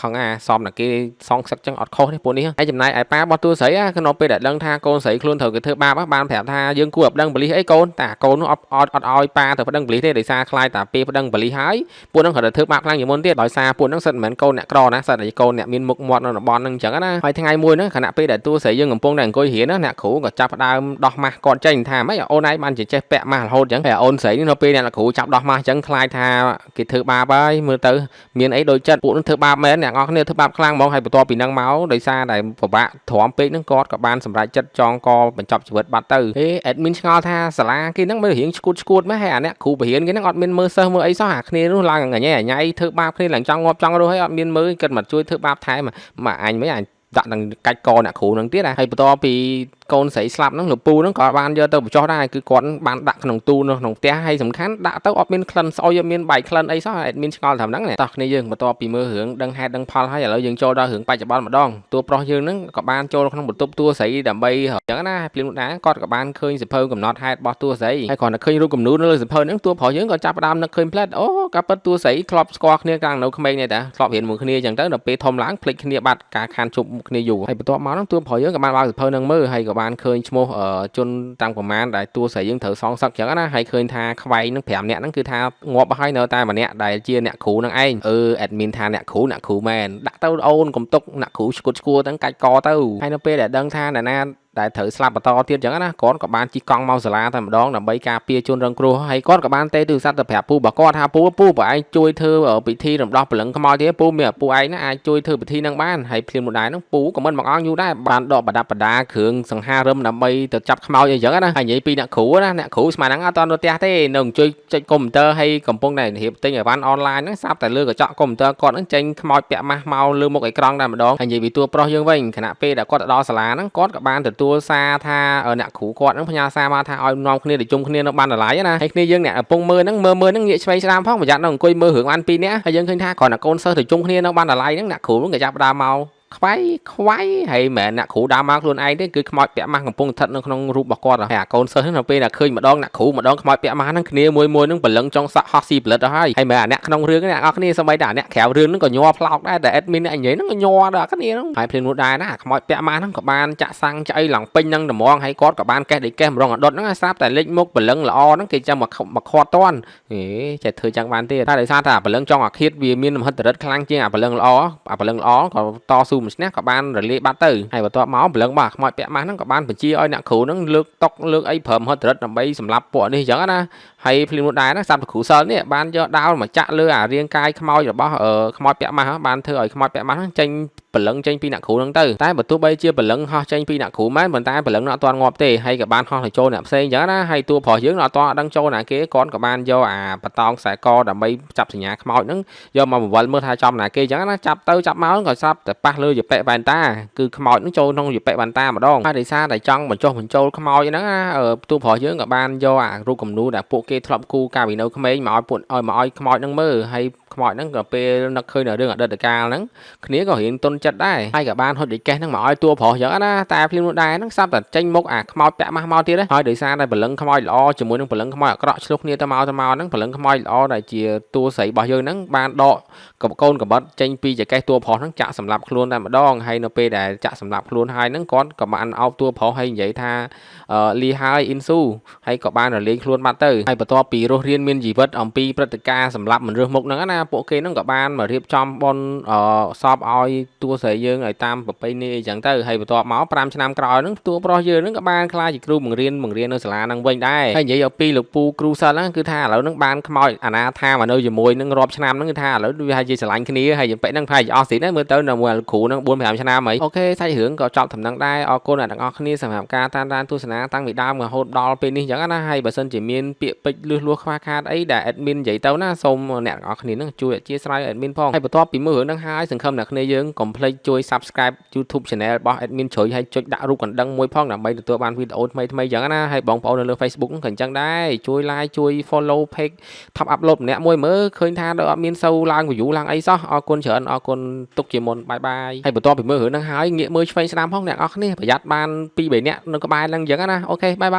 ខំអាសំតែគេសងសឹកចឹងអត់ខុសទេពួកនេះហើយចំណាយឯប៉ារបស់តួស្រីក្នុងពេលដែលដឹងថាកូនស្រីខ្លួនត្រូវគេធ្វើបាបបានប្រាប់ថាយើងគួរអបដឹងបលិសអីកូនតាកូននោះអត់អត់អត់ឲ្យប៉ាទៅបដឹងបលិសទេដោយសារខ្លាចតាពេលបដឹងបលិសហើយពួកនឹងគាត់ទៅធ្វើបាបខ្លាំងជាងមុនទៀតដោយសារពួកនឹងសិតមិនមែនកូនអ្នកក្រណាសិតតែកូនអ្នកមានមុខមាត់នៅតំបន់ហ្នឹងចឹងណាហើយថ្ងៃមួយហ្នឹងខណៈពេលដែលតួស្រីយើងកំពុងតែអង្គុយរៀនណាអ្នកគ្រូក៏ចាប់ដើមដោះម៉ាស់គាត់ចេញថាម៉េចអូនឯងបានចេះពាក់ម៉ាស់រហូតចឹងហើយអូនស្រីនេះនៅពេលអ្នកគ្រូចាប់ដោះម៉ាស់ចឹងខ្លាចថាគេធ្វើបាបហើយមើលទៅមានអីដូចចិត្តពួកនឹងធ្វើបាបមែនអ្នកនរគ្នាធ្វើបាបខ្លាំងហ្មងហើយបន្ទាប់ពីនឹងមកដោយសារតែពិបាកទ្រាំពេកនឹងគាត់ក៏បានសម្រេចចិត្តចងកបញ្ចប់ជីវិតបាត់ទៅហេ admin ឆ្ងល់ថាសាលាគេនឹងមានរៀងឈួតឈួតម៉េចហើយអាអ្នកគ្រូបរិញ្ញាគេនឹងអត់មានមើលសិស្សមើលអីសោះអាគ្នានោះឡើងញ៉ៃញ៉ៃធ្វើបាបគ្នាឡើងចង់ងាប់ចង់រស់ហើយអត់មានមើលគាត់មកជួយធ្វើបាបថែមមកអញមិនអញដាក់នឹងកាច់កអ្នកគ្រូនឹងទៀតហើយបន្ទាប់ពីកូនស្រីស្លាប់ហ្នឹងលោកពូហ្នឹងក៏បានយកទៅបញ្ចុះដែរគឺគាត់បានដាក់ក្នុងទូនៅក្នុងផ្ទះហើយសំខាន់ដាក់ទៅអត់មានក្លិនស្អុយអត់មានបាយក្លិនអីសោះអត់មានឆ្ងល់ត្រឹមហ្នឹងតោះគ្នាយើងបន្តពីមើលរឿងដឹងហេតុដឹងផលហើយឥឡូវយើងចូលដល់រឿងបច្ចុប្បន្នម្ដងតួប្រុសយើងហ្នឹងក៏បានចូលក្នុងបន្ទប់តួស្រីដើម្បីអញ្ចឹងណាភ្លាមនោះដែរគាត់ក៏បានឃើញសិភៅកំណត់ហេតុរបស់តួស្រីហើយគាត់តែឃើញរូបគំនូនៅលើសិភៅហ្នឹងតួប្រុសយើងក៏ចាប់ផ្ដើមនឹកឃើញផ្លែតអូក៏ប៉ិតតួស្រីធ្លាប់ស្គាល់គ្នាកាលនៅក្មេងនេះតាធ្លាប់រៀនមួយគ្នាអញ្ចឹងទៅដល់ពេលធំឡើងភ្លេចគ្នាបាត់ការខានជប់គ្នាយូរហើយបន្ទាប់មកហ្នឹងតួប្រុសយើងក៏បានបើកសិភៅហ្នឹងមើលហើយក៏បានឃើញឈ្មោះជនតាមប្រមាណដែលតួស្រីយើងត្រូវសងសឹកចឹងណាហើយឃើញថាខ្វែងនឹង5នាក់ហ្នឹងគឺថាងាប់ហើយនៅតែម្នាក់ដែលជាអ្នកគ្រូនឹងឯងអឺ admin ថាអ្នកគ្រូអ្នកគ្រូមែនដាក់ទៅអូនកំទុកអ្នកគ្រូឈួតឈួរទាំងកាច់កទៅហើយនៅពេលដែលដឹងថាអ្នកណាដែលត្រូវស្លាប់បន្តទៀតអញ្ចឹងណាគាត់ក៏បានជីកកង់មកសាលាតែម្ដងដើម្បីការពារជនរងគ្រោះហើយគាត់ក៏បានទេទូរស័ព្ទទៅប្រាប់ពូរបស់គាត់ថាពូពូបងឯងជួយធ្វើពិធីរំដោះព្រលឹងខ្មោចទៀតពូមានពូឯងណាអាចជួយធ្វើពិធីនឹងបានហើយភ្លាមមួយដែរហ្នឹងពូក៏មិនមកអង្គយូរដែរបានដកបដាបដាគ្រឿងសង្ហារឹមដើម្បីទៅចាប់ខ្មោចអីអញ្ចឹងណាហើយនិយាយពីអ្នកគ្រូណាអ្នកគ្រូស្មានហ្នឹងអត់តន់ទៅផ្ទះទេនៅជួយចុចកុំព្យូទ័រហើយកំពុងតែរៀបទិញអីវ៉ាន់អនឡាញហ្នឹងសាប់តែលើកញ្ចក់កុំព្យូទ័រគាត់ហ្នឹងចេញខ្មោចពាក់ម៉ាស់មកលើមុខអេក្រង់តែម្ដងហើយនិយាយពីតួប្រុសយើងវិញខណៈពេលដែលគាត់ទៅដល់សាលាហ្នឹងគាត់ក៏បានទទទួលសារថាអ្នកគ្រូគាត់ហ្នឹងផ្ញើសារមកថាឲ្យនាំគ្នាទៅជុំគ្នានៅបានតម្លៃណាហើយគ្នាយើងអ្នកកំពុងមើលហ្នឹងមើលមើលហ្នឹងងាកឆ្វេងស្ដាំផងប្រយ័ត្ននៅអង្គុយមើលរឿងបានពីរនាក់ហើយយើងឃើញថាគ្រាន់តែកូនសិស្សទៅជុំគ្នានៅបានតម្លៃហ្នឹងអ្នកគ្រូហ្នឹងក៏ចាប់ដើមមកខ្វាយខ្វាយហើយមិនមែនអ្នកគ្រូដើរមកខ្លួនឯងទេគឺខ្មោចពាក់ម៉ាស់កំពុងស្ថិតនៅក្នុងរូបរបស់គាត់ហើយកូនសិស្សនៅពេលដែលឃើញម្ដងអ្នកគ្រូម្ដងខ្មោចពាក់ម៉ាស់ហ្នឹងគ្នាមួយមួយនឹងព្រលឹងចង់សាក់ហោះស៊ីផលិតអស់ហើយហើយមិនមែនអ្នកក្នុងរឿងអ្នកអរគ្នាសម្បីតែអ្នកក្រៅរឿងហ្នឹងក៏ញ័រផ្លោកដែរតែ admin អ្នកនិយាយហ្នឹងក៏ញ័រដែរគ្នាហ្នឹងហើយភ្លាមនោះដែរណាខ្មោចពាក់ម៉ាស់ហ្នឹងក៏បានចាក់សាំងឆ្អីឡើងពេញហ្នឹងត្មងហើយគាត់ក៏បានកេះដូចកេះម្ដងអដុតហ្នឹងស្រាប់តែលេចមុខព្រលឹងល្អហ្នឹងគេចាំមកខាត់តន់ហេចេះធ្វើចឹងបានទេតែដោយសារតែព្រលឹងចង់អាឃាតវាមានមហិទ្ធិឫទ្ធិខ្លាំងជាងអាព្រលឹងល្អអាព្រលឹងល្អក៏តស៊ូមិនឈ្នះក៏បានរលាយបាត់ទៅហើយបន្ទាប់មកព្រលឹងបាទខ្មោចពាក់ម៉ាស់ហ្នឹងក៏បានបញ្ជាឲ្យអ្នកគ្រូហ្នឹងលើកតុកលើកអីព្រមហត់រិតដើម្បីសម្លាប់ពួកនេះអញ្ចឹងណាហើយភ្លាមនោះដែរណាសាប់គ្រូសិលនេះបានយកដាវមកចាក់លើអារាងកាយខ្មោចរបស់ខ្មោចពាក់ម៉ាស់បានធ្វើឲ្យខ្មោចពាក់ម៉ាស់ហ្នឹងចេញព្រលឹងចេញពីអ្នកគ្រូនឹងទៅតែបើទោះបីជាព្រលឹងហោះចេញពីអ្នកគ្រូមែនប៉ុន្តែព្រលឹងនៅអត់ទាន់ងាប់ទេហើយក៏បានហោះទៅចូលអ្នកផ្សេងចឹងណាហើយតួប្រុសយើងនៅអត់ទាន់អត់ដឹងចូលណាគេគាត់ក៏បានយកអាបតងខ្សែកដើម្បីចាប់សញ្ញាខ្មោចហ្នឹងយកមកបង្វិលមើលថាចំណាគេចឹងណាចាប់ទៅចាប់មកក៏ស្រាប់តែប៉ះលើយពិបានតាគឺខ្មោចហ្នឹងចូលក្នុងយពិបានតាម្ដងហើយដោយសារតែចង់បញ្ចុះបញ្ចូលខ្មោចហ្នឹងណាតួប្រុសយើងក៏បានយកអារូបគំនូដែលពួកគេធ្លាប់គូកាលពីនៅក្មេងមកឲ្យពួកឲ្យមកឲ្យខ្មោចហ្នឹងមើលហើយខ្មោចហ្នឹងក៏ពេលនឹកឃើញនៅរឿងអតីតកាលហ្នឹងគ្នាក៏រៀងទន់ចិត្តដែរហើយក៏បានហុចដូចកេះហ្នឹងមកឲ្យតួប្រុសយ៉ាងណាតែភ្លាមនោះដែរហ្នឹងសាប់តែចេញមុខអាខ្មោចពាក់ម៉ាស់មកទៀតហើយដោយសារតែព្រលឹងខ្មោចល្អជាមួយនឹងព្រលឹងខ្មោចអាក្រក់ឆ្លុះគ្នាទៅមកទៅមកហ្នឹងព្រលឹងខ្មោចល្អដែលជាតួស្រីរបស់យើងហ្នឹងបានដកកូនកំបិតចេញពីចកេះតួប្រុសហ្នឹងចាក់សម្លាប់ខ្លួនតែម្ដងហើយនៅពេលដែលចាក់សម្លាប់ខ្លួនហើយហ្នឹងគាត់ក៏បានអោបតួប្រុសហើយនិយាយថាលីហើយអ៊ីនស៊ូហើយក៏បានរលែងខ្លួនបាត់ទៅហើយបន្ទាប់ពីរស់រៀនមានជីវិតអំពីព្រឹត្តិការណ៍សម្លាប់មនុស្សមុខហ្នឹងណាពួកគេហ្នឹងក៏បានមករៀបចំបនសពឲ្យតួលស្រីយើងឲ្យតាមប្រពៃណីអីចឹងទៅហើយបន្ទាប់មក5ឆ្នាំក្រោយហ្នឹងតួប្រុសយើងហ្នឹងក៏បានក្លាយជាគ្រូបង្រៀនបង្រៀននៅសាលាហ្នឹងវិញដែរហើយនិយាយឲ្យពីលោកពូគ្រូសិលហ្នឹងគឺថាឥឡូវហ្នឹងបានខ្មោចអាណាថាមកនៅជាមួយនឹងរាប់ឆ្នាំហ្នឹងគឺថាឥឡូវវាហាក់ជាស្រឡាញ់គ្នាហើយយើងពេកហ្នឹងប្រហែលជាអស់ស៊ីណាមើលទៅនៅមួយគ្រូហ្នឹង4 5ឆ្នាំហីអូខេសាច់រឿងក៏ចប់ដំណឹងដែរអរគុណអ្នកទាំងអស់គ្នាសម្រាប់ការតាមដានទស្សនាតាំងពីដើមរហូតដល់ពេលនេះចឹងណាហើយបើសិនជាមានពាក្យពេចន៍លឺលួសខ្វះខាតអីដែល admin និយាយទៅណាសូមអ្នកទាំងអស់គ្នាហ្នឹងជួយអធិស្ឋាន admin ផងហើយបន្ទាប់ពីមើលរឿងហ្នឹងហើយសង្ឃឹមអ្នកគ្នាយើងកុំភ្លេចជួយ Subscribe YouTube Channel របស់ Admin ជ្រុយហើយចុចដាក់រូបកណ្ដឹងមួយផងដើម្បីទទួលបានវីដេអូថ្មីថ្មីយ៉ាងណាហើយបងប្អូននៅលើ Facebook ក៏អញ្ចឹងដែរជួយ Like ជួយ Follow Page Top Upload ម្នាក់មួយមើលឃើញថាដូចអត់មានសូវឡើង view ឡើងអីសោះអរគុណច្រើនអរគុណទុកជាមុនបាយបាយហើយបន្ទាប់ពីមើលរឿងហ្នឹងហើយងាកមើលឆ្វេងស្ដាំផងអ្នកនរគ្នាប្រយ័ត្នបាន2 3នាក់នៅក្បែរហ្នឹងអញ្ចឹងណាអូខេបាយបាយ